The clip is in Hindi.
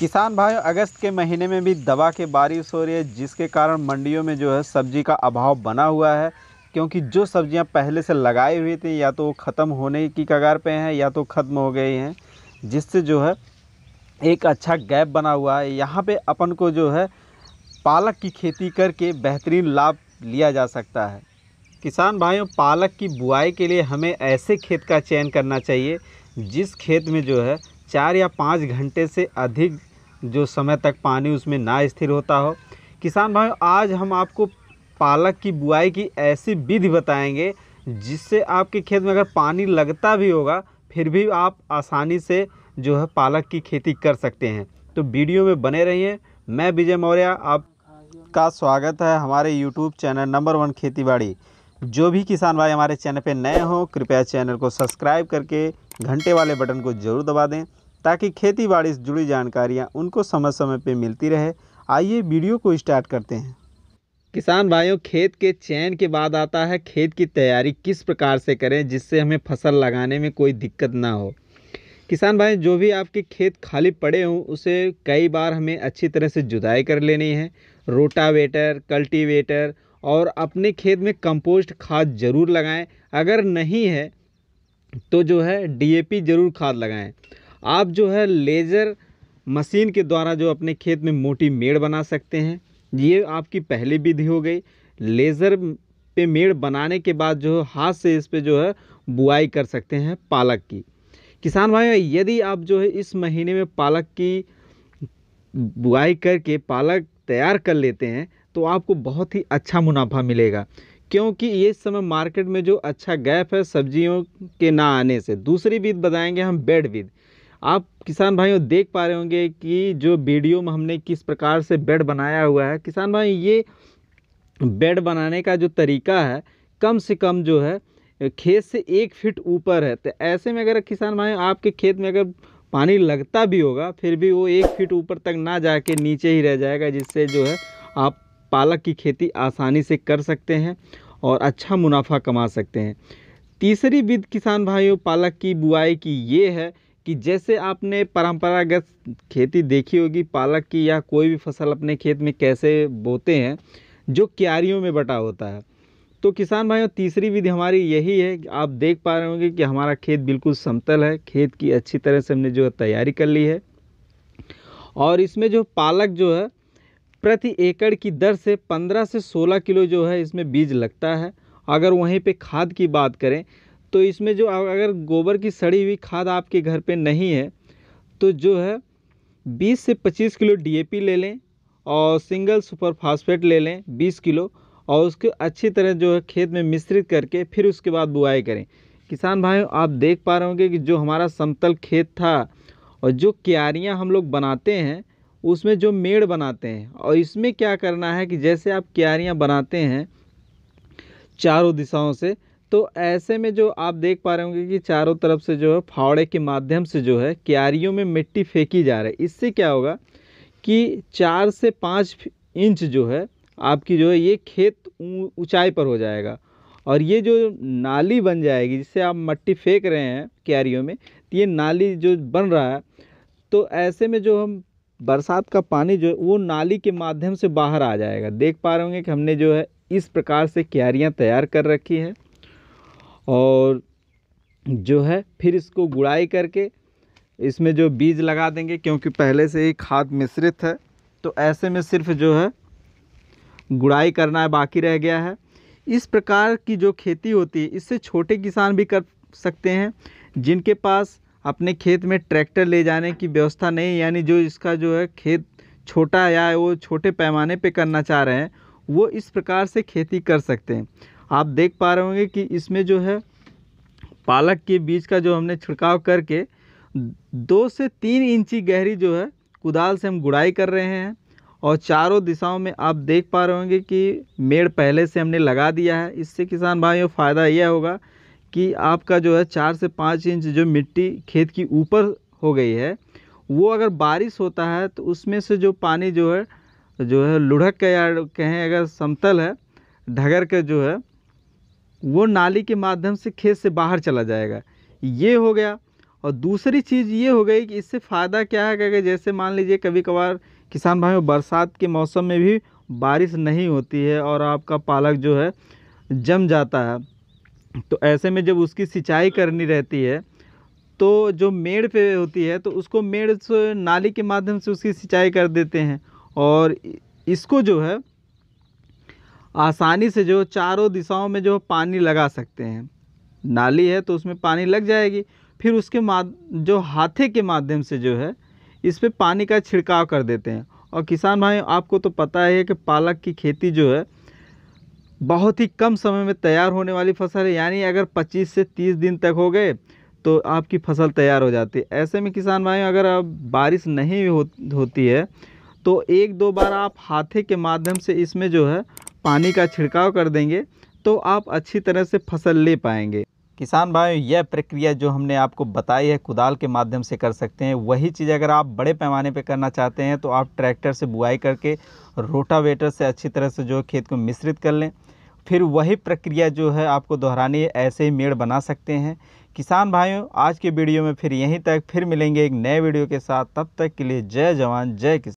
किसान भाइयों अगस्त के महीने में भी दवा के बारिश हो रही है जिसके कारण मंडियों में जो है सब्जी का अभाव बना हुआ है क्योंकि जो सब्जियां पहले से लगाई हुई थी या तो वो ख़त्म होने की कगार पे हैं या तो ख़त्म हो गई हैं जिससे जो है एक अच्छा गैप बना हुआ है यहाँ पे अपन को जो है पालक की खेती करके बेहतरीन लाभ लिया जा सकता है किसान भाइयों पालक की बुआई के लिए हमें ऐसे खेत का चयन करना चाहिए जिस खेत में जो है चार या पाँच घंटे से अधिक जो समय तक पानी उसमें ना स्थिर होता हो किसान भाई आज हम आपको पालक की बुआई की ऐसी विधि बताएंगे जिससे आपके खेत में अगर पानी लगता भी होगा फिर भी आप आसानी से जो है पालक की खेती कर सकते हैं तो वीडियो में बने रहिए मैं विजय मौर्य आपका स्वागत है हमारे यूट्यूब चैनल नंबर वन खेती बाड़ी जो भी किसान भाई हमारे चैनल पर नए हों कृपया चैनल को सब्सक्राइब करके घंटे वाले बटन को ज़रूर दबा दें ताकि खेती बाड़ी से जुड़ी जानकारियाँ उनको समय समय पर मिलती रहे आइए वीडियो को स्टार्ट करते हैं किसान भाइयों खेत के चयन के बाद आता है खेत की तैयारी किस प्रकार से करें जिससे हमें फसल लगाने में कोई दिक्कत ना हो किसान भाई जो भी आपके खेत खाली पड़े हों उसे कई बार हमें अच्छी तरह से जुदाई कर लेनी है रोटावेटर कल्टीवेटर और अपने खेत में कंपोस्ट खाद ज़रूर लगाएं अगर नहीं है तो जो है डीएपी ज़रूर खाद लगाएं आप जो है लेज़र मशीन के द्वारा जो अपने खेत में मोटी मेड़ बना सकते हैं ये आपकी पहली विधि हो गई लेज़र पे मेड़ बनाने के बाद जो है हाथ से इस पे जो है बुआई कर सकते हैं पालक की किसान भाई यदि आप जो है इस महीने में पालक की बुआई करके पालक तैयार कर लेते हैं तो आपको बहुत ही अच्छा मुनाफा मिलेगा क्योंकि ये समय मार्केट में जो अच्छा गैप है सब्जियों के ना आने से दूसरी विध बताएंगे हम बेड विध आप किसान भाइयों देख पा रहे होंगे कि जो वीडियो में हमने किस प्रकार से बेड बनाया हुआ है किसान भाई ये बेड बनाने का जो तरीका है कम से कम जो है खेत से एक फीट ऊपर है तो ऐसे में अगर किसान भाई आपके खेत में अगर पानी लगता भी होगा फिर भी वो एक फीट ऊपर तक ना जाके नीचे ही रह जाएगा जिससे जो है आप पालक की खेती आसानी से कर सकते हैं और अच्छा मुनाफा कमा सकते हैं तीसरी विध किसान भाइयों पालक की बुआई की ये है कि जैसे आपने परंपरागत खेती देखी होगी पालक की या कोई भी फसल अपने खेत में कैसे बोते हैं जो क्यारियों में बटा होता है तो किसान भाइयों तीसरी विधि हमारी यही है कि आप देख पा रहे होंगे कि हमारा खेत बिल्कुल समतल है खेत की अच्छी तरह से हमने जो तैयारी कर ली है और इसमें जो पालक जो है प्रति एकड़ की दर से 15 से 16 किलो जो है इसमें बीज लगता है अगर वहीं पे खाद की बात करें तो इसमें जो अगर गोबर की सड़ी हुई खाद आपके घर पे नहीं है तो जो है 20 से 25 किलो डीएपी ले लें और सिंगल सुपर फास्फेट ले लें 20 किलो और उसके अच्छी तरह जो है खेत में मिश्रित करके फिर उसके बाद बुआई करें किसान भाइयों आप देख पा रहे होंगे कि जो हमारा समतल खेत था और जो क्यारियाँ हम लोग बनाते हैं उसमें जो मेड़ बनाते हैं और इसमें क्या करना है कि जैसे आप क्यारियाँ बनाते हैं चारों दिशाओं से तो ऐसे में जो आप देख पा रहे होंगे कि चारों तरफ से जो है फावड़े के माध्यम से जो है क्यारियों में मिट्टी फेंकी जा रही है इससे क्या होगा कि चार से पाँच इंच जो है आपकी जो है ये खेत ऊंचाई पर हो जाएगा और ये जो नाली बन जाएगी जिससे आप मट्टी फेंक रहे हैं क्यारियों में तो ये नाली जो बन रहा है तो ऐसे में जो हम बरसात का पानी जो है वो नाली के माध्यम से बाहर आ जाएगा देख पा रहे होंगे कि हमने जो है इस प्रकार से क्यारियाँ तैयार कर रखी है और जो है फिर इसको गुड़ाई करके इसमें जो बीज लगा देंगे क्योंकि पहले से ही खाद मिश्रित है तो ऐसे में सिर्फ जो है गुड़ाई करना है बाकी रह गया है इस प्रकार की जो खेती होती है इससे छोटे किसान भी कर सकते हैं जिनके पास अपने खेत में ट्रैक्टर ले जाने की व्यवस्था नहीं यानी जो इसका जो है खेत छोटा या वो छोटे पैमाने पे करना चाह रहे हैं वो इस प्रकार से खेती कर सकते हैं आप देख पा रहे होंगे कि इसमें जो है पालक के बीज का जो हमने छिड़काव करके दो से तीन इंची गहरी जो है कुदाल से हम गुड़ाई कर रहे हैं और चारों दिशाओं में आप देख पा रहे होंगे कि मेड़ पहले से हमने लगा दिया है इससे किसान भाइयों फ़ायदा यह होगा कि आपका जो है चार से पाँच इंच जो मिट्टी खेत की ऊपर हो गई है वो अगर बारिश होता है तो उसमें से जो पानी जो है जो है लुढ़क के या कहें अगर समतल है ढगर के जो है वो नाली के माध्यम से खेत से बाहर चला जाएगा ये हो गया और दूसरी चीज़ ये हो गई कि इससे फ़ायदा क्या है क्या जैसे मान लीजिए कभी कभार किसान भाइयों बरसात के मौसम में भी बारिश नहीं होती है और आपका पालक जो है जम जाता है तो ऐसे में जब उसकी सिंचाई करनी रहती है तो जो मेड़ पे होती है तो उसको मेड़ से नाली के माध्यम से उसकी सिंचाई कर देते हैं और इसको जो है आसानी से जो चारों दिशाओं में जो पानी लगा सकते हैं नाली है तो उसमें पानी लग जाएगी फिर उसके माद जो हाथे के माध्यम से जो है इस पर पानी का छिड़काव कर देते हैं और किसान भाई आपको तो पता है कि पालक की खेती जो है बहुत ही कम समय में तैयार होने वाली फसल है यानी अगर 25 से 30 दिन तक हो गए तो आपकी फसल तैयार हो जाती है ऐसे में किसान भाई अगर अब बारिश नहीं हो, होती है तो एक दो बार आप हाथे के माध्यम से इसमें जो है पानी का छिड़काव कर देंगे तो आप अच्छी तरह से फसल ले पाएंगे किसान भाइयों यह प्रक्रिया जो हमने आपको बताई है कुदाल के माध्यम से कर सकते हैं वही चीज़ अगर आप बड़े पैमाने पे करना चाहते हैं तो आप ट्रैक्टर से बुआई करके रोटावेटर से अच्छी तरह से जो खेत को मिश्रित कर लें फिर वही प्रक्रिया जो है आपको दोहरानी है ऐसे ही मेड़ बना सकते हैं किसान भाइयों आज के वीडियो में फिर यहीं तक फिर मिलेंगे एक नए वीडियो के साथ तब तक के लिए जय जवान जय किसान